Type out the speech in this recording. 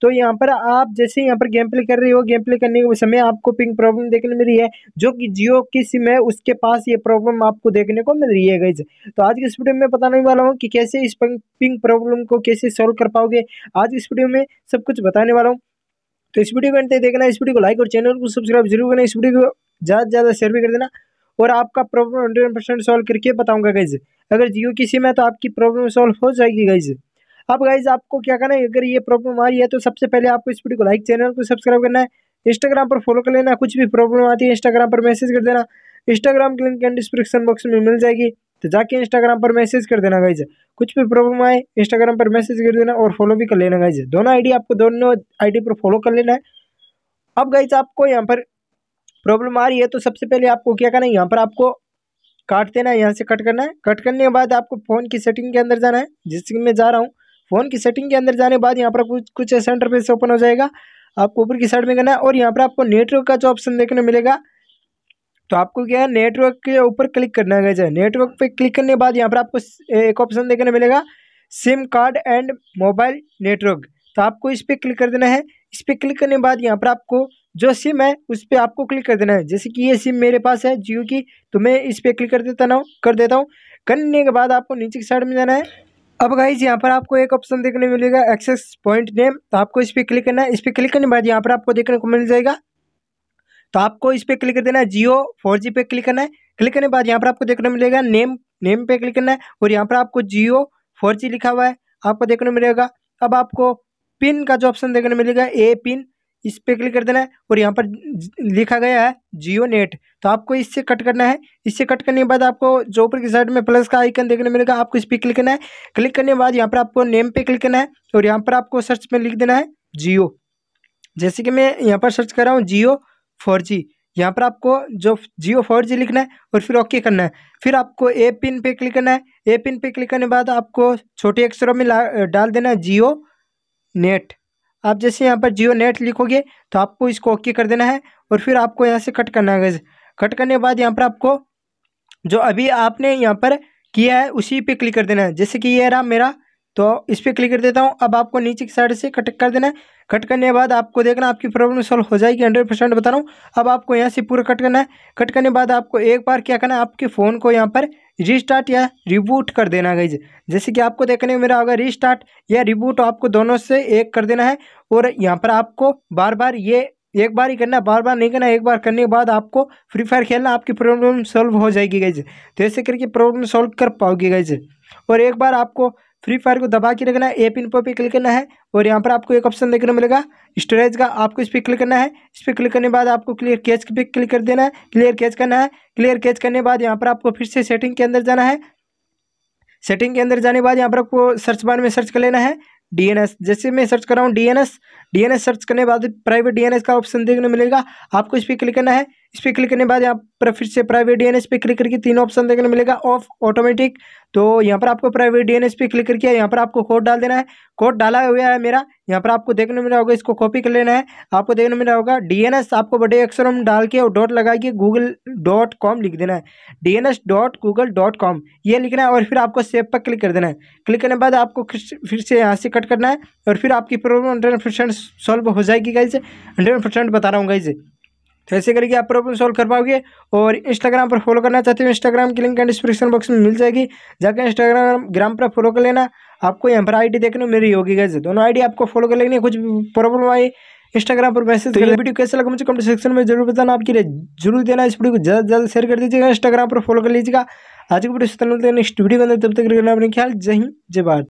तो यहाँ पर आप जैसे यहाँ पर गेम प्ले कर रहे हो गेम प्ले करने के समय आपको पिंग प्रॉब्लम देखने मिल रही है जो कि जियो की सिम है उसके पास ये प्रॉब्लम आपको देखने को मिल रही है गई तो आज की इस वीडियो में बताने वाला हूँ कि कैसे इस पिंग प्रॉब्लम को कैसे सॉल्व कर पाओगे आज इस वीडियो में सब कुछ बताने वाला हूँ तो इस वीडियो को अंत देखना इस वीडियो को लाइक और चैनल को सब्सक्राइब जरूर करना इस वीडियो को ज़्यादा से ज़्यादा शेयर भी कर देना और आपका प्रॉब्लम हंड्रेड परसेंट सॉल्व करके बताऊंगा गाइज अगर जियो की सिम है तो आपकी प्रॉब्लम सॉल्व हो जाएगी गाइज अब गाइज आपको क्या करना है अगर ये प्रॉब्लम आ रही है तो सबसे पहले आपको इस वीडियो को लाइक चैनल को सब्सक्राइब करना है इंस्टाग्राम पर फॉलो कर लेना कुछ भी प्रॉब्लम आती है इंस्टाग्राम पर मैसेज कर देना इंस्टाग्राम की लिंक एंड डिस्क्रिप्शन बॉक्स में मिल जाएगी तो जाके इंस्टाग्राम पर मैसेज कर देना गाइज कुछ भी प्रॉब्लम आए इंस्टाग्राम पर मैसेज कर देना और फॉलो भी कर लेना गाइज दोनों आईडी आपको दोनों आईडी पर फॉलो कर लेना है अब गाइज आपको यहाँ पर प्रॉब्लम आ रही है तो सबसे पहले आपको क्या करना है यहाँ पर आपको काट देना है यहाँ से कट करना है कट करने के बाद आपको फ़ोन की सेटिंग के अंदर जाना है जिसमें मैं जा रहा हूँ फ़ोन की सेटिंग के अंदर जाने बाद यहाँ पर कुछ कुछ ऐसा इंटरफेस ओपन हो जाएगा आपको ऊपर की साइड में करना है और यहाँ पर आपको नेटवर्क का जो ऑप्शन देखने मिलेगा तो आपको क्या है नेटवर्क के ऊपर क्लिक करना है जाए नेटवर्क पे क्लिक करने के बाद यहाँ पर आपको एक ऑप्शन देखने मिलेगा SIM card and mobile network तो आपको इस पर क्लिक कर देना है इस पर क्लिक करने के बाद यहाँ पर आपको जो सिम है उस पर आपको क्लिक कर देना है जैसे कि ये सिम मेरे पास है जियो की तो मैं इस पर क्लिक कर देता ना कर देता हूँ करने के बाद आपको नीचे की साइड में जाना है अब गाइज यहाँ पर आपको एक ऑप्शन देखने मिलेगा एक्सेस पॉइंट नेम तो आपको इस पर क्लिक करना है इस पर क्लिक करने के बाद यहाँ पर आपको देखने को मिल जाएगा तो आपको इस पर क्लिक कर देना है जियो फोर जी पे क्लिक करना है क्लिक करने के बाद यहाँ पर आपको देखने मिलेगा नेम नेम पे क्लिक करना है और यहाँ पर आपको जियो फोर जी लिखा हुआ है आपको देखने मिलेगा अब आपको पिन का जो ऑप्शन देखने मिलेगा ए पिन इस पर क्लिक कर देना है और यहाँ पर लिखा गया है जियो नेट तो आपको इससे कट करना है इससे कट करने के बाद आपको जो ऊपर की साइड में प्लस का आइकन देखने मिलेगा आपको इस पर क्लिक करना है क्लिक करने के बाद यहाँ पर आपको नेम पे क्लिक करना है और यहाँ पर आपको सर्च में लिख देना है जियो जैसे कि मैं यहाँ पर सर्च कर रहा हूँ जियो फोर जी यहाँ पर आपको जो जियो फोर जी लिखना है और फिर ओके करना है फिर आपको ए पिन पे क्लिक करना है ए पिन पे क्लिक करने के बाद आपको छोटे अक्षरों में डाल देना है जियो नेट आप जैसे यहाँ पर जियो नेट लिखोगे तो आपको इसको ओके कर देना है और फिर आपको यहाँ से कट करना है कट करने के बाद यहाँ पर आपको जो अभी आपने यहाँ पर किया है उसी पे क्लिक कर देना है जैसे कि ये रहा मेरा तो इस पर क्लिक कर देता हूँ अब आपको नीचे की साइड से कट कर देना है कट करने के बाद आपको देखना आपकी प्रॉब्लम सॉल्व हो जाएगी हंड्रेड परसेंट बता रहा हूँ अब आपको यहाँ से पूरा कट करना है कट करने के बाद आपको एक बार क्या करना है आपके फ़ोन को यहाँ पर रीस्टार्ट या रिबूट कर देना गई जैसे कि आपको देखने में मेरा होगा रीस्टार्ट या रिबूट तो आपको दोनों से एक कर देना है और यहाँ पर आपको बार बार ये एक बार ही करना बार बार नहीं करना एक बार करने के बाद आपको फ्री फायर खेलना आपकी प्रॉब्लम सॉल्व हो जाएगी गई तो ऐसे करके प्रॉब्लम सॉल्व कर पाओगी गई और एक बार आपको फ्री फायर को दबा के रखना है ए पिन पर भी क्लिक करना है और यहाँ पर आपको एक ऑप्शन देखने को मिलेगा स्टोरेज का आपको इस पर क्लिक करना है इस पर क्लिक करने के बाद आपको क्लियर कैच पे क्लिक कर देना है क्लियर कैच करना है क्लियर कैच करने के बाद यहाँ पर आपको फिर से सेटिंग के अंदर जाना है सेटिंग के अंदर जाने के बाद यहाँ पर आपको सर्च बार में सर्च कर लेना है डीएनएस जैसे मैं सर्च कर रहा हूँ डीएनएस डीएनएस सर्च करने के बाद प्राइवेट डीएनएस का ऑप्शन देखने मिलेगा आपको इस पर क्लिक करना है इस पर क्लिक करने के बाद यहाँ पर फिर से प्राइवेट डी एन एस पे क्लिक करके तीन ऑप्शन देखने मिलेगा ऑफ ऑटोमेटिक तो यहाँ पर आपको प्राइवेट डी एन एस पे क्लिक करके यहाँ पर आपको कोड डाल देना है कोड डाला हुआ है मेरा यहाँ पर आपको देखने मिल रहा होगा इसको कॉपी कर लेना है आपको देखने मिल रहा होगा एस आपको बड़े अक्षरों में डाल के और डॉट लगा के गूगल डॉट कॉम लिख देना है D N S dot Google dot com ये लिखना है और फिर आपको सेव पर क्लिक कर देना है क्लिक करने के बाद आपको फिर से यहाँ से कट करना है और फिर आपकी प्रॉब्लम हंड्रेड परसेंट सॉल्व हो जाएगी गाइज हंड्रेड परसेंट बता रहा हूँ गाइज तो ऐसे करके आप प्रॉब्लम सॉल्व कर पाओगे और इंस्टाग्राम पर फॉलो करना चाहते हो इंस्टाग्राम की लिंक डिस्क्रिप्शन बॉक्स में मिल जाएगी जाकर इंस्टाग्राम ग्राम पर फॉलो कर लेना आपको यहाँ पर आई देखने मेरी होगी गैस दोनों आई आपको फॉलो कर लेंगे कुछ प्रॉब्लम आई इंस्टाग्राम पर मैसेज तो ये वीडियो कैसे लगा मुझे कमेंट सेक्शन में जरूर बताना आपके लिए जरूर देना इस वीडियो को ज़्यादा ज़्यादा शेयर कर दीजिएगा इंस्टाग्राम पर फॉलो कर लीजिएगा आज की वीडियो से नेक्स्ट वीडियो के अंदर तब तक रखना अपने ख्याल जय हिंद जय भारत